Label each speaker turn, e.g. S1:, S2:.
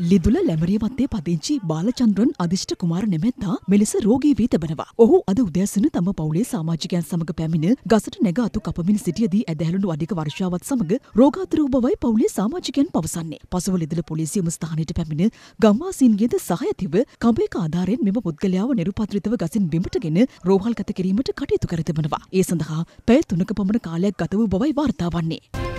S1: ලිදුල ලැමරියවත්තේ පදිංචි බාලචන්ද්‍රන් අධිෂ්ට කුමාර නැමැත්තා මෙලෙස රෝගී වී තිබෙනවා. ඔහු අද උදෑසන තම පවුලේ සමාජිකයන් සමඟ පැමිණ ගසට නැග අතු කපමින් සිටියදී ඇදහැළුණු අධික වර්ෂාවත් සමඟ රෝගාතුර වූ බවයි පවුලේ සමාජිකයන් පවසන්නේ. පසුව ලිදුල පොලිසියම ස්ථානයට පැමිණ ගම්වාසීන්ගේද සහයතිව කඹේක ආධාරයෙන් මෙම පුද්ගලයාව නිරුපද්‍රිතව ගසින් බිමටගෙන රෝහල්ගත කිරීමට කටයුතු කර තිබෙනවා. ඒ සඳහා පැය තුනක පමණ කාලයක් ගත වූ බවයි වාර්තා වන්නේ.